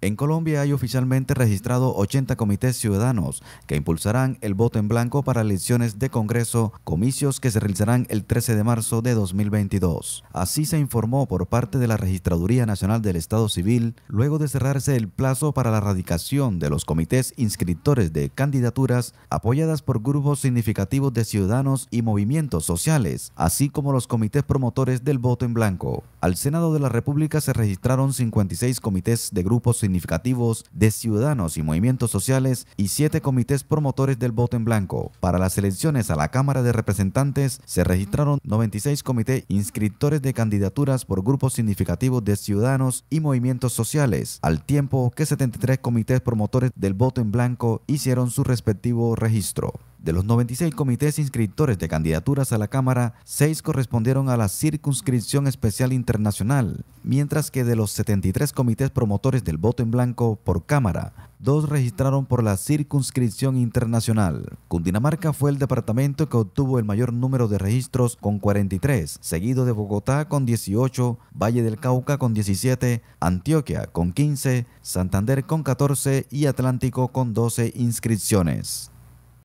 En Colombia hay oficialmente registrado 80 comités ciudadanos que impulsarán el voto en blanco para elecciones de Congreso, comicios que se realizarán el 13 de marzo de 2022. Así se informó por parte de la Registraduría Nacional del Estado Civil, luego de cerrarse el plazo para la radicación de los comités inscriptores de candidaturas apoyadas por grupos significativos de ciudadanos y movimientos sociales, así como los comités promotores del voto en blanco. Al Senado de la República se registraron 56 comités de grupos significativos de ciudadanos y movimientos sociales y siete comités promotores del voto en blanco. Para las elecciones a la Cámara de Representantes se registraron 96 comités inscriptores de candidaturas por grupos significativos de ciudadanos y movimientos sociales, al tiempo que 73 comités promotores del voto en blanco hicieron su respectivo registro. De los 96 comités inscriptores de candidaturas a la Cámara, 6 correspondieron a la Circunscripción Especial Internacional, mientras que de los 73 comités promotores del voto en blanco por Cámara, dos registraron por la circunscripción internacional. Cundinamarca fue el departamento que obtuvo el mayor número de registros con 43, seguido de Bogotá con 18, Valle del Cauca con 17, Antioquia con 15, Santander con 14 y Atlántico con 12 inscripciones.